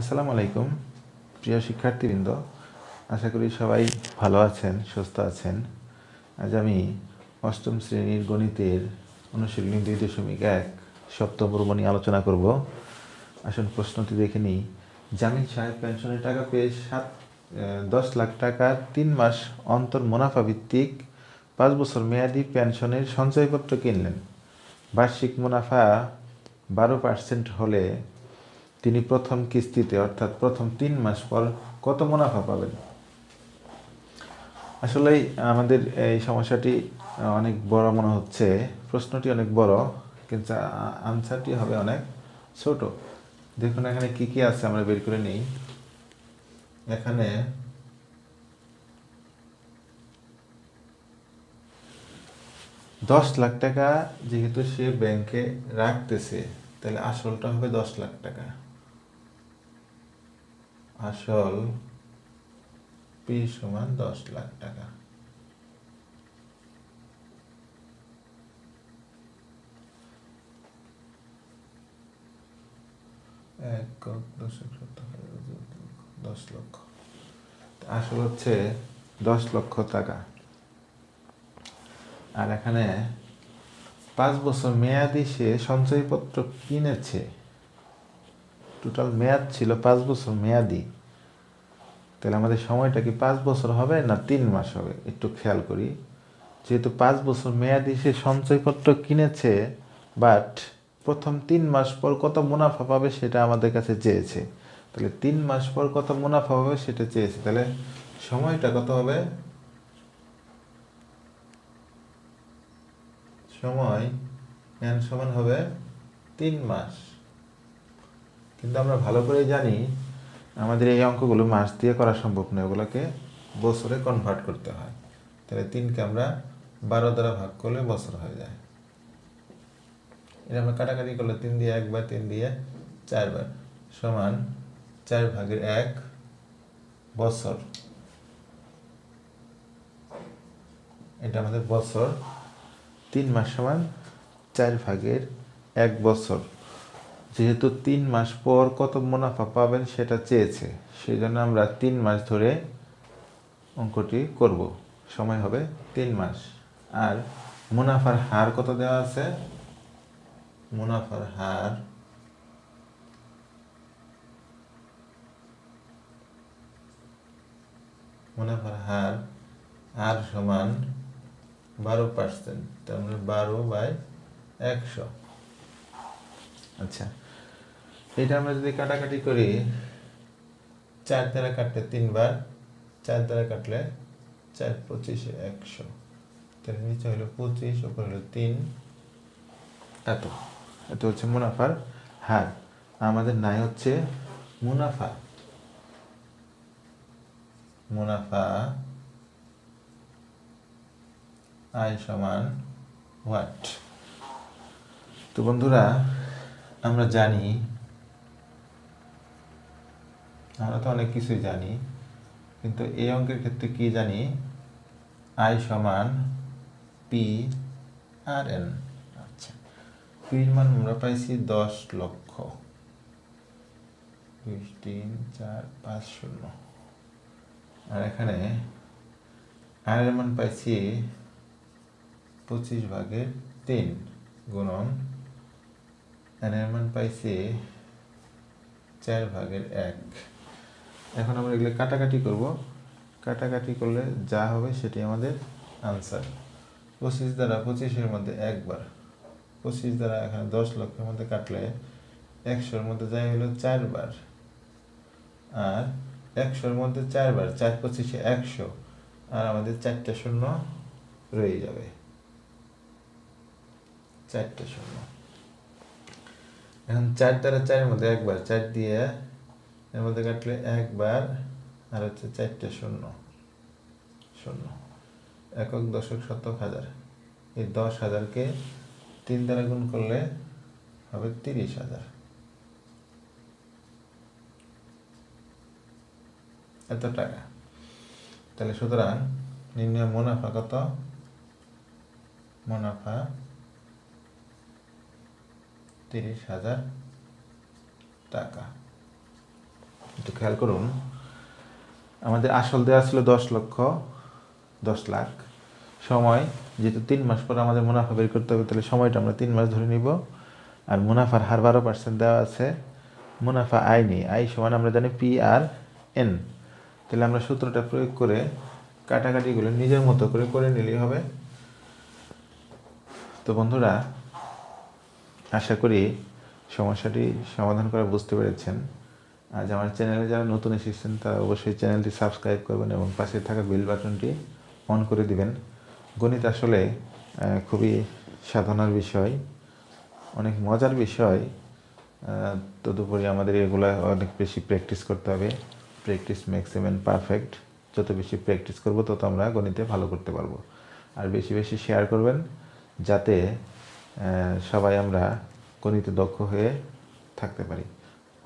আসসালামু আলাইকুম প্রিয় শিক্ষার্থীবৃন্দ আশা করি সবাই ভালো আছেন সুস্থ আছেন আজ আমি অষ্টম শ্রেণীর গণিতের অনুশীলনী দুই দশমিক এক সপ্তপর্ব নিয়ে আলোচনা করব আসুন প্রশ্নটি দেখে নিই জামিন সাহেব পেনশনের টাকা পেয়ে সাত দশ লাখ টাকার তিন মাস অন্তর মুনাফা ভিত্তিক পাঁচ বছর মেয়াদি পেনশনের সঞ্চয়পত্র কিনলেন বার্ষিক মুনাফা বারো পার্সেন্ট হলে তিনি প্রথম কিস্তিতে অর্থাৎ প্রথম তিন মাস পর কত মুনাফা পাবেন আসলে আমাদের এই সমস্যাটি অনেক বড় মনে হচ্ছে প্রশ্নটি অনেক বড় কিন্তু আনসারটি হবে অনেক ছোট দেখুন এখানে কি কি আছে আমরা বের করে নিই এখানে দশ লাখ টাকা যেহেতু সে ব্যাংকে রাখতেছে তাহলে আসলটা হবে দশ লাখ টাকা আসল পি সমান দশ লাখ টাকা একক দশক দশ লক্ষ আসল হচ্ছে দশ লক্ষ টাকা আর এখানে পাঁচ বছর মেয়াদি সে সঞ্চয়পত্র কিনেছে টোটাল মেয়াদ ছিল পাঁচ বছর মেয়াদি তাহলে আমাদের সময়টা কি পাঁচ বছর হবে না তিন মাস হবে একটু খেয়াল করি যেহেতু পাঁচ বছর মেয়াদি সে সঞ্চয়পত্র কিনেছে বাট প্রথম তিন মাস পর কত মুনাফা পাবে সেটা আমাদের কাছে চেয়েছে তাহলে তিন মাস পর কত মুনাফা পাবে সেটা চেয়েছে তাহলে সময়টা কত হবে সময় এন সমান হবে তিন মাস কিন্তু আমরা ভালো করে জানি আমাদের এই অঙ্কগুলো মাস দিয়ে করা সম্ভব নয় ওগুলোকে বছরে কনভার্ট করতে হয় তাহলে তিনকে আমরা বারো দ্বারা ভাগ করলে বছর হয়ে যায় এটা আমরা কাটাকাটি করলে তিন দিয়ে একবার তিন দিয়ে চারবার সমান চার ভাগের এক বছর এটা আমাদের বছর তিন মাস সমান চার ভাগের এক বছর যেহেতু তিন মাস পর কত মুনাফা পাবেন সেটা চেয়েছে সেই জন্য আমরা তিন মাস ধরে অঙ্কটি করব সময় হবে তিন মাস আর মুনাফার হার কত দেওয়া আছে মুনাফার হার মুনাফার হার আর সমান বারো পার্সেন্ট তার মানে বারো বাই একশো আচ্ছা এটা আমরা যদি কাটাকাটি করি চার দ্বারা কাটলে তিনবার চার দ্বারা কাটলে চার পঁচিশে একশো তাহলে নিচে হলো পঁচিশ ওপর হলো তিন এত এত হচ্ছে মুনাফার হার আমাদের নাই হচ্ছে মুনাফা মুনাফা আই সমান হোয়াট তো বন্ধুরা আমরা জানি আমরা তো অনেক কিছুই জানি কিন্তু এই অঙ্কের ক্ষেত্রে কি জানি আই সমান পি আর এন আচ্ছা পির মান আমরা পাইছি দশ লক্ষ দুই তিন চার পাঁচ শূন্য আর এখানে আর এর মান পাইছি পঁচিশ ভাগের তিন গুণন এন এর মান পাইছি চার ভাগের এক এখন আমরা এগুলো কাটাকাটি করব কাটাকাটি করলে যা হবে সেটি আমাদের আনসার পঁচিশ দ্বারা পঁচিশের মধ্যে একবার পঁচিশ দ্বারা এখানে দশ লক্ষের মধ্যে কাটলে একশোর মধ্যে যাই হলো চারবার আর একশোর মধ্যে চারবার চার পঁচিশে একশো আর আমাদের চারটে শূন্য রয়ে যাবে চারটে শূন্য এখন চার দ্বারা চারের মধ্যে একবার চার দিয়ে এর মধ্যে কাটলে একবার আর হচ্ছে চারটে শূন্য শূন্য একক দশক শতক হাজার এই দশ হাজারকে তিন দ্বারা গুণ করলে হবে তিরিশ হাজার এত টাকা তাহলে সুতরাং নিম্ন মুনাফা কত মুনাফা তিরিশ হাজার টাকা একটু খেয়াল করুন আমাদের আসল দেওয়া ছিল দশ লক্ষ দশ লাখ সময় যেহেতু তিন মাস পর আমাদের মুনাফা বের করতে হবে তাহলে সময়টা আমরা তিন মাস ধরে নিব আর মুনাফার হার বারো পার্সেন্ট দেওয়া আছে মুনাফা আয় নেই আয় সমান আমরা জানি পি আর এন তাহলে আমরা সূত্রটা প্রয়োগ করে কাটাকাটিগুলো নিজের মতো করে করে নিলেই হবে তো বন্ধুরা আশা করি সমস্যাটি সমাধান করা বুঝতে পেরেছেন আজ আমার চ্যানেলে যারা নতুন এসেছেন তারা অবশ্যই চ্যানেলটি সাবস্ক্রাইব করবেন এবং পাশে থাকা বেল বাটনটি অন করে দিবেন গণিত আসলে খুবই সাধনার বিষয় অনেক মজার বিষয় তদুপরি আমাদের এগুলো অনেক বেশি প্র্যাকটিস করতে হবে প্র্যাকটিস মেক্স এম পারফেক্ট যত বেশি প্র্যাকটিস করব তত আমরা গণিতে ভালো করতে পারবো আর বেশি বেশি শেয়ার করবেন যাতে সবাই আমরা গণিতে দক্ষ হয়ে থাকতে পারি